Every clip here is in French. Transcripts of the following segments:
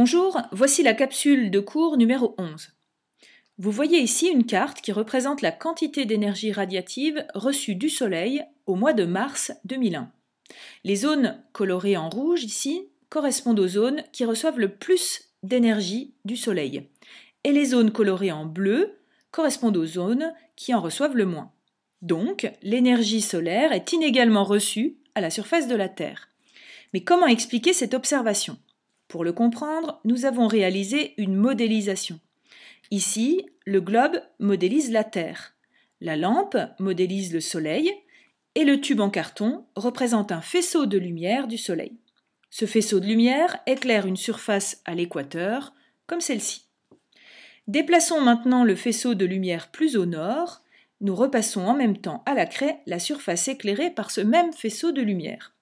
Bonjour, voici la capsule de cours numéro 11. Vous voyez ici une carte qui représente la quantité d'énergie radiative reçue du Soleil au mois de mars 2001. Les zones colorées en rouge ici correspondent aux zones qui reçoivent le plus d'énergie du Soleil. Et les zones colorées en bleu correspondent aux zones qui en reçoivent le moins. Donc, l'énergie solaire est inégalement reçue à la surface de la Terre. Mais comment expliquer cette observation pour le comprendre, nous avons réalisé une modélisation. Ici, le globe modélise la Terre, la lampe modélise le Soleil, et le tube en carton représente un faisceau de lumière du Soleil. Ce faisceau de lumière éclaire une surface à l'équateur, comme celle-ci. Déplaçons maintenant le faisceau de lumière plus au nord, nous repassons en même temps à la craie la surface éclairée par ce même faisceau de lumière.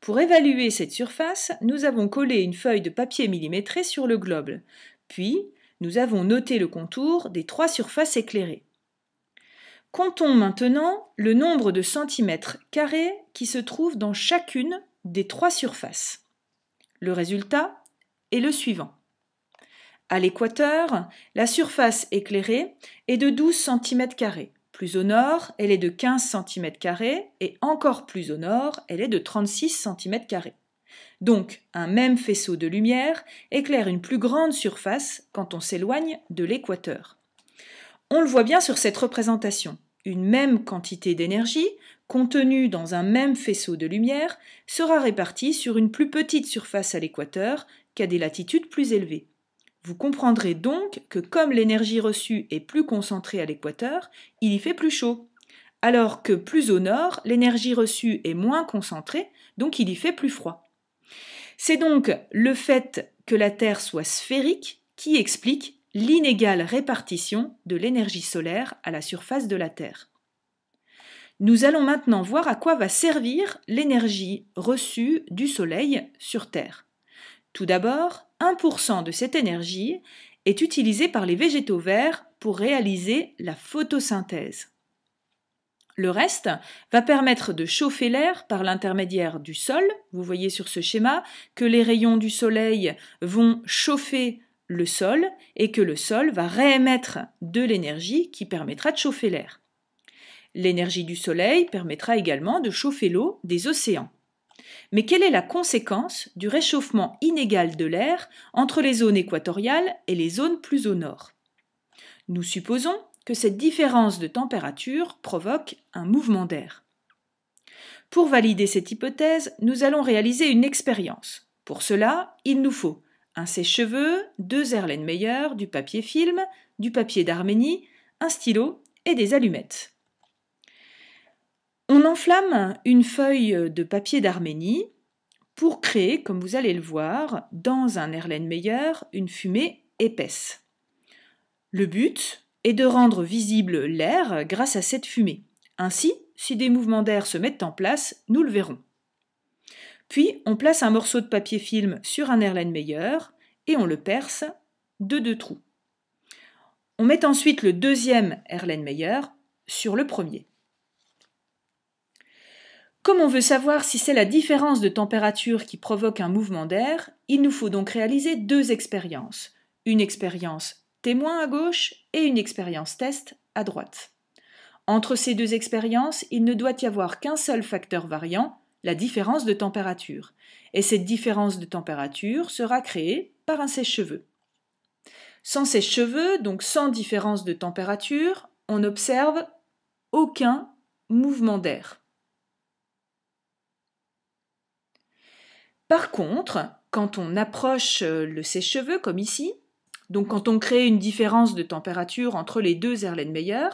Pour évaluer cette surface, nous avons collé une feuille de papier millimétré sur le globe. Puis, nous avons noté le contour des trois surfaces éclairées. Comptons maintenant le nombre de centimètres carrés qui se trouvent dans chacune des trois surfaces. Le résultat est le suivant. À l'équateur, la surface éclairée est de 12 cm carrés. Plus au nord, elle est de 15 cm et encore plus au nord, elle est de 36 cm. Donc, un même faisceau de lumière éclaire une plus grande surface quand on s'éloigne de l'équateur. On le voit bien sur cette représentation. Une même quantité d'énergie, contenue dans un même faisceau de lumière, sera répartie sur une plus petite surface à l'équateur qu'à des latitudes plus élevées. Vous comprendrez donc que comme l'énergie reçue est plus concentrée à l'équateur, il y fait plus chaud. Alors que plus au nord, l'énergie reçue est moins concentrée, donc il y fait plus froid. C'est donc le fait que la Terre soit sphérique qui explique l'inégale répartition de l'énergie solaire à la surface de la Terre. Nous allons maintenant voir à quoi va servir l'énergie reçue du Soleil sur Terre. Tout d'abord, 1% de cette énergie est utilisée par les végétaux verts pour réaliser la photosynthèse. Le reste va permettre de chauffer l'air par l'intermédiaire du sol. Vous voyez sur ce schéma que les rayons du soleil vont chauffer le sol et que le sol va réémettre de l'énergie qui permettra de chauffer l'air. L'énergie du soleil permettra également de chauffer l'eau des océans. Mais quelle est la conséquence du réchauffement inégal de l'air entre les zones équatoriales et les zones plus au nord Nous supposons que cette différence de température provoque un mouvement d'air. Pour valider cette hypothèse, nous allons réaliser une expérience. Pour cela, il nous faut un sèche-cheveux, deux Erlenmeyer, du papier film, du papier d'Arménie, un stylo et des allumettes. On enflamme une feuille de papier d'Arménie pour créer, comme vous allez le voir, dans un Erlenmeyer, une fumée épaisse. Le but est de rendre visible l'air grâce à cette fumée. Ainsi, si des mouvements d'air se mettent en place, nous le verrons. Puis, on place un morceau de papier film sur un Erlenmeyer et on le perce de deux trous. On met ensuite le deuxième Erlenmeyer sur le premier. Comme on veut savoir si c'est la différence de température qui provoque un mouvement d'air, il nous faut donc réaliser deux expériences, une expérience témoin à gauche et une expérience test à droite. Entre ces deux expériences, il ne doit y avoir qu'un seul facteur variant, la différence de température, et cette différence de température sera créée par un sèche-cheveux. Sans sèche-cheveux, donc sans différence de température, on n'observe aucun mouvement d'air. Par contre, quand on approche euh, le sèche-cheveux, comme ici, donc quand on crée une différence de température entre les deux Erlenmeyer,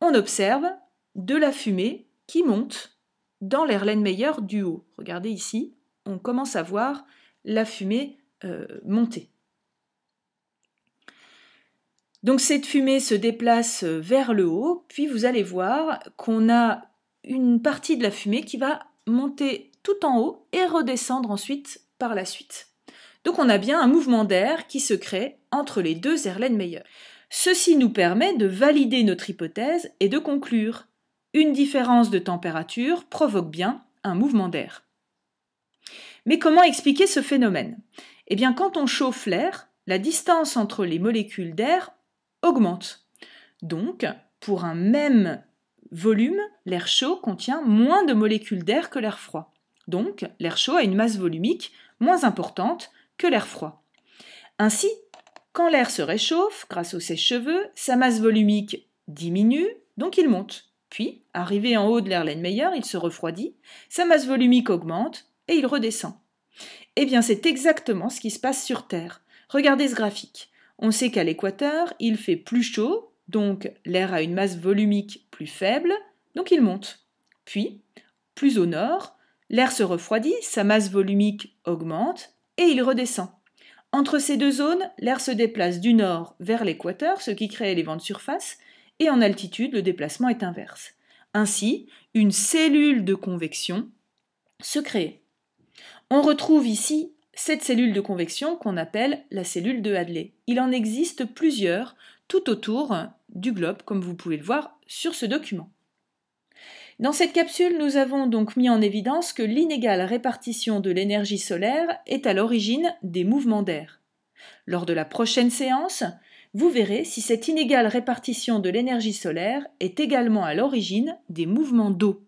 on observe de la fumée qui monte dans l'Erlenmeyer du haut. Regardez ici, on commence à voir la fumée euh, monter. Donc cette fumée se déplace euh, vers le haut, puis vous allez voir qu'on a une partie de la fumée qui va monter tout en haut et redescendre ensuite par la suite. Donc on a bien un mouvement d'air qui se crée entre les deux Erlenmeyer. Ceci nous permet de valider notre hypothèse et de conclure. Une différence de température provoque bien un mouvement d'air. Mais comment expliquer ce phénomène Eh bien quand on chauffe l'air, la distance entre les molécules d'air augmente. Donc, pour un même volume, l'air chaud contient moins de molécules d'air que l'air froid. Donc, l'air chaud a une masse volumique moins importante que l'air froid. Ainsi, quand l'air se réchauffe grâce aux sèche-cheveux, sa masse volumique diminue, donc il monte. Puis, arrivé en haut de l'air meilleure, il se refroidit, sa masse volumique augmente et il redescend. Eh bien, c'est exactement ce qui se passe sur Terre. Regardez ce graphique. On sait qu'à l'équateur, il fait plus chaud, donc l'air a une masse volumique plus faible, donc il monte. Puis, plus au nord, L'air se refroidit, sa masse volumique augmente et il redescend. Entre ces deux zones, l'air se déplace du nord vers l'équateur, ce qui crée les vents de surface, et en altitude, le déplacement est inverse. Ainsi, une cellule de convection se crée. On retrouve ici cette cellule de convection qu'on appelle la cellule de Hadley. Il en existe plusieurs tout autour du globe, comme vous pouvez le voir sur ce document. Dans cette capsule, nous avons donc mis en évidence que l'inégale répartition de l'énergie solaire est à l'origine des mouvements d'air. Lors de la prochaine séance, vous verrez si cette inégale répartition de l'énergie solaire est également à l'origine des mouvements d'eau.